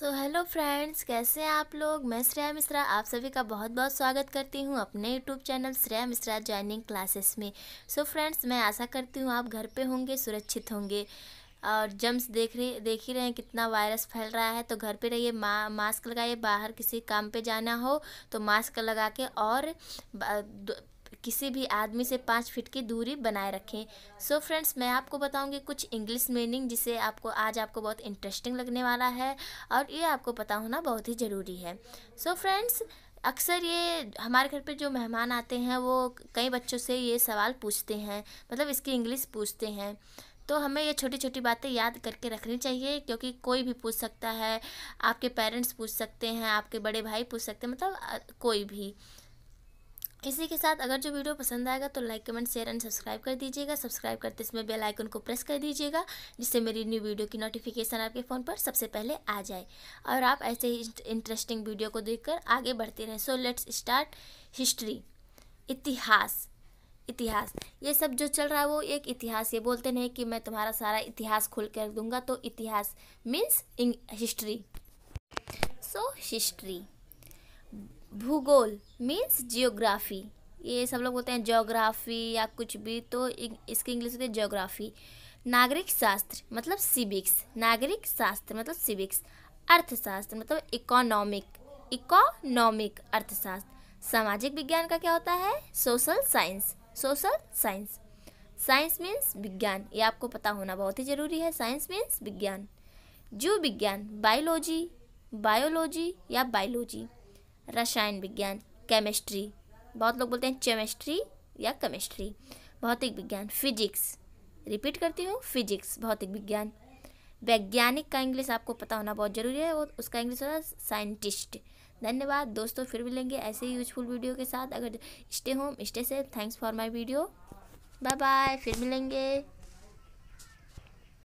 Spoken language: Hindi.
सो हेलो फ्रेंड्स कैसे हैं आप लोग मैं श्रेया मिश्रा आप सभी का बहुत बहुत स्वागत करती हूं अपने YouTube channel Shreya Mishra joining classes में सो so, फ्रेंड्स मैं आशा करती हूं आप घर पे होंगे सुरक्षित होंगे और जम्स देख रहे देख ही रहे हैं कितना वायरस फैल रहा है तो घर पे रहिए मा, मास्क लगाइए बाहर किसी काम पर जाना हो तो मास्क लगा के और किसी भी आदमी से पाँच फीट की दूरी बनाए रखें सो so फ्रेंड्स मैं आपको बताऊंगी कुछ इंग्लिश मीनिंग जिसे आपको आज आपको बहुत इंटरेस्टिंग लगने वाला है और ये आपको पता होना बहुत ही ज़रूरी है सो so फ्रेंड्स अक्सर ये हमारे घर पे जो मेहमान आते हैं वो कई बच्चों से ये सवाल पूछते हैं मतलब इसकी इंग्लिश पूछते हैं तो हमें ये छोटी छोटी बातें याद करके रखनी चाहिए क्योंकि कोई भी पूछ सकता है आपके पेरेंट्स पूछ सकते हैं आपके बड़े भाई पूछ सकते हैं मतलब कोई भी इसी के साथ अगर जो वीडियो पसंद आएगा तो like comment share and subscribe कर दीजिएगा सब्सक्राइब करते समय बेल आइकन को प्रेस कर दीजिएगा जिससे मेरी न्यू वीडियो की नोटिफिकेशन आपके फ़ोन पर सबसे पहले आ जाए और आप ऐसे ही इंटरेस्टिंग वीडियो को देखकर आगे बढ़ते रहें सो लेट्स स्टार्ट हिस्ट्री इतिहास इतिहास ये सब जो चल रहा है वो एक इतिहास ये बोलते नहीं कि मैं तुम्हारा सारा इतिहास खोल कर दूंगा तो इतिहास मीन्स हिस्ट्री सो हिस्ट्री भूगोल मीन्स जियोग्राफी ये सब लोग बोलते हैं जोग्राफी या कुछ भी तो इसकी इंग्लिश होती है जोग्राफी नागरिक शास्त्र मतलब सिविक्स नागरिक शास्त्र मतलब सिविक्स अर्थशास्त्र मतलब इकोनॉमिक इकोनॉमिक अर्थशास्त्र सामाजिक विज्ञान का क्या होता है social science social science science means विज्ञान ये आपको पता होना बहुत ही ज़रूरी है साइंस मीन्स विज्ञान जीव विज्ञान बायोलॉजी बायोलॉजी या बायोलॉजी रसायन विज्ञान केमिस्ट्री बहुत लोग बोलते हैं केमिस्ट्री या केमिस्ट्री भौतिक विज्ञान फिजिक्स रिपीट करती हूँ फिजिक्स भौतिक विज्ञान वैज्ञानिक का इंग्लिश आपको पता होना बहुत ज़रूरी है और उसका इंग्लिश होता है साइंटिस्ट धन्यवाद दोस्तों फिर मिलेंगे ऐसे ही यूजफुल वीडियो के साथ अगर stay home stay safe thanks for my video bye bye फिर मिलेंगे